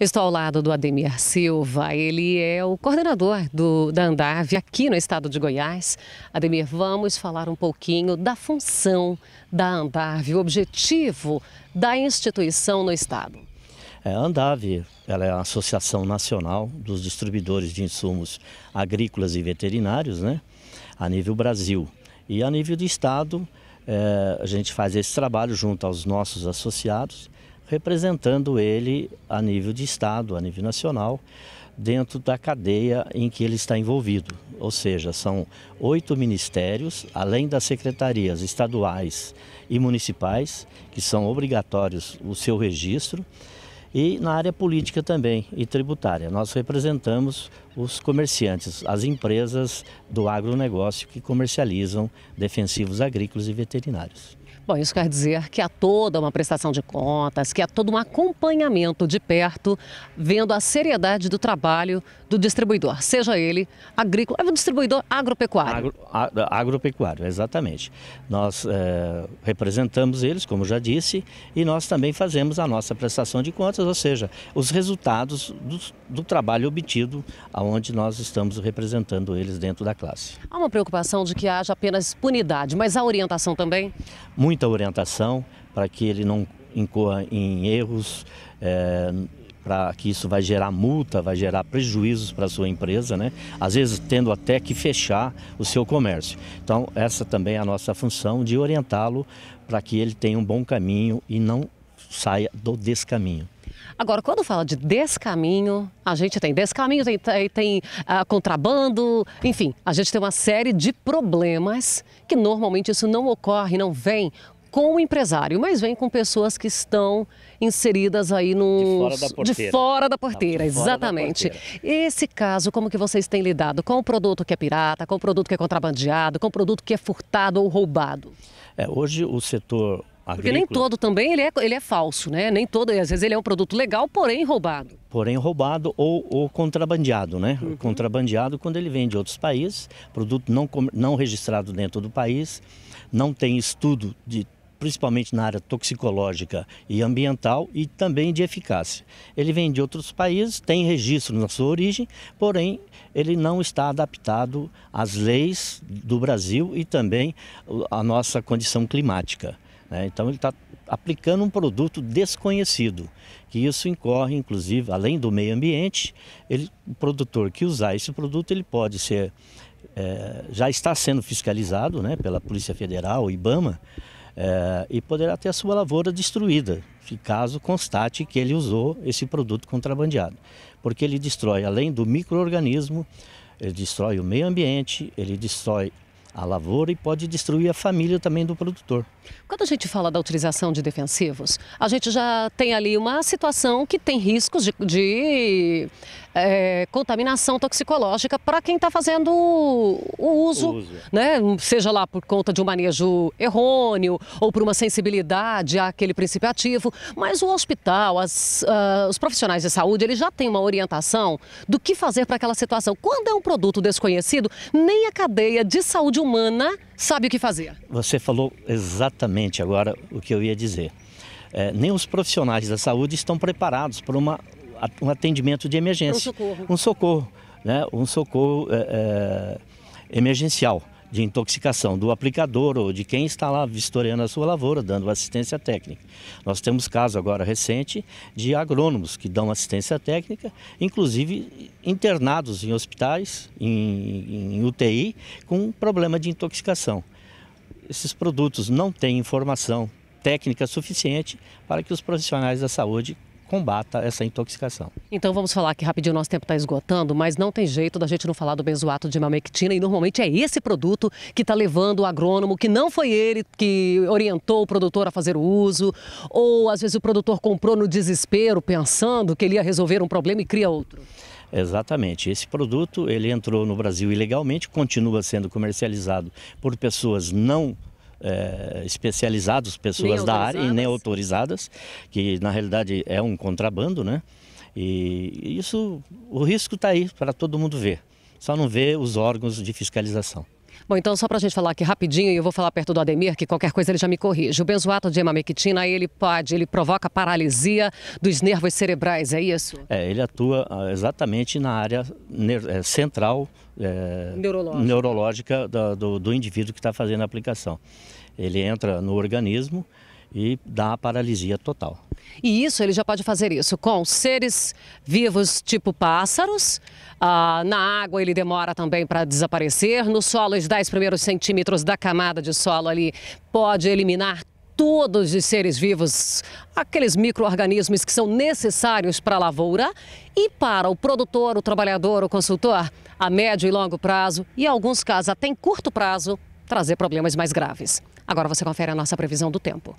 Estou ao lado do Ademir Silva, ele é o coordenador do, da Andave aqui no estado de Goiás. Ademir, vamos falar um pouquinho da função da Andave, o objetivo da instituição no estado. É, a Andave ela é a Associação Nacional dos Distribuidores de Insumos Agrícolas e Veterinários, né? a nível Brasil. E a nível do estado, é, a gente faz esse trabalho junto aos nossos associados representando ele a nível de Estado, a nível nacional, dentro da cadeia em que ele está envolvido. Ou seja, são oito ministérios, além das secretarias estaduais e municipais, que são obrigatórios o seu registro, e na área política também e tributária. Nós representamos os comerciantes, as empresas do agronegócio que comercializam defensivos agrícolas e veterinários. Bom, isso quer dizer que há toda uma prestação de contas, que há todo um acompanhamento de perto, vendo a seriedade do trabalho do distribuidor, seja ele agrícola, é um distribuidor agropecuário. Agro, agropecuário, exatamente. Nós é, representamos eles, como já disse, e nós também fazemos a nossa prestação de contas, ou seja, os resultados do, do trabalho obtido aonde nós estamos representando eles dentro da classe. Há uma preocupação de que haja apenas punidade, mas há orientação também? Muito muita orientação para que ele não incorra em erros, é, para que isso vai gerar multa, vai gerar prejuízos para a sua empresa, né? às vezes tendo até que fechar o seu comércio. Então, essa também é a nossa função de orientá-lo para que ele tenha um bom caminho e não saia do descaminho. Agora, quando fala de descaminho, a gente tem descaminho, tem, tem, tem uh, contrabando, enfim, a gente tem uma série de problemas que normalmente isso não ocorre, não vem com o empresário, mas vem com pessoas que estão inseridas aí no de fora da porteira, de fora da porteira fora exatamente. Da porteira. Esse caso, como que vocês têm lidado com o produto que é pirata, com o produto que é contrabandeado, com o produto que é furtado ou roubado? É, hoje o setor Agrícola. Porque nem todo também ele é, ele é falso, né? Nem todo, às vezes ele é um produto legal, porém roubado. Porém roubado ou, ou contrabandeado, né? Uhum. Contrabandeado quando ele vem de outros países, produto não, não registrado dentro do país, não tem estudo de principalmente na área toxicológica e ambiental e também de eficácia. Ele vem de outros países, tem registro na sua origem, porém ele não está adaptado às leis do Brasil e também à nossa condição climática. Né? Então ele está aplicando um produto desconhecido, que isso incorre, inclusive, além do meio ambiente, ele, o produtor que usar esse produto ele pode ser, é, já está sendo fiscalizado né, pela Polícia Federal, IBAMA, é, e poderá ter a sua lavoura destruída, caso constate que ele usou esse produto contrabandeado. Porque ele destrói, além do microorganismo, ele destrói o meio ambiente, ele destrói a lavoura e pode destruir a família também do produtor. Quando a gente fala da utilização de defensivos, a gente já tem ali uma situação que tem riscos de, de é, contaminação toxicológica para quem está fazendo o, o uso, uso. Né? seja lá por conta de um manejo errôneo ou por uma sensibilidade àquele princípio ativo. Mas o hospital, as, uh, os profissionais de saúde, eles já têm uma orientação do que fazer para aquela situação. Quando é um produto desconhecido, nem a cadeia de saúde humana sabe o que fazer. Você falou exatamente agora o que eu ia dizer. É, nem os profissionais da saúde estão preparados para uma um atendimento de emergência. Um socorro. Um socorro, né? um socorro é, é, emergencial de intoxicação do aplicador ou de quem está lá vistoriando a sua lavoura, dando assistência técnica. Nós temos caso agora recente de agrônomos que dão assistência técnica, inclusive internados em hospitais, em, em UTI, com problema de intoxicação. Esses produtos não têm informação técnica suficiente para que os profissionais da saúde combata essa intoxicação. Então vamos falar que rapidinho, nosso tempo está esgotando, mas não tem jeito da gente não falar do benzoato de mamectina e normalmente é esse produto que está levando o agrônomo, que não foi ele que orientou o produtor a fazer o uso, ou às vezes o produtor comprou no desespero, pensando que ele ia resolver um problema e cria outro. Exatamente. Esse produto ele entrou no Brasil ilegalmente, continua sendo comercializado por pessoas não é, especializados, pessoas da área e nem autorizadas, que na realidade é um contrabando, né? E isso, o risco está aí para todo mundo ver. Só não vê os órgãos de fiscalização. Bom, então só para a gente falar aqui rapidinho, e eu vou falar perto do Ademir, que qualquer coisa ele já me corrige. O benzoato de hemamectina, ele pode, ele provoca paralisia dos nervos cerebrais, é isso? É, ele atua ah, exatamente na área eh, central é, neurológica, neurológica do, do, do indivíduo que está fazendo a aplicação. Ele entra no organismo e dá paralisia total. E isso ele já pode fazer isso com seres vivos tipo pássaros. Ah, na água ele demora também para desaparecer. No solo, os 10 primeiros centímetros da camada de solo ali pode eliminar todos os seres vivos, aqueles micro-organismos que são necessários para a lavoura e para o produtor, o trabalhador, o consultor, a médio e longo prazo e, em alguns casos, até em curto prazo, trazer problemas mais graves. Agora você confere a nossa previsão do tempo.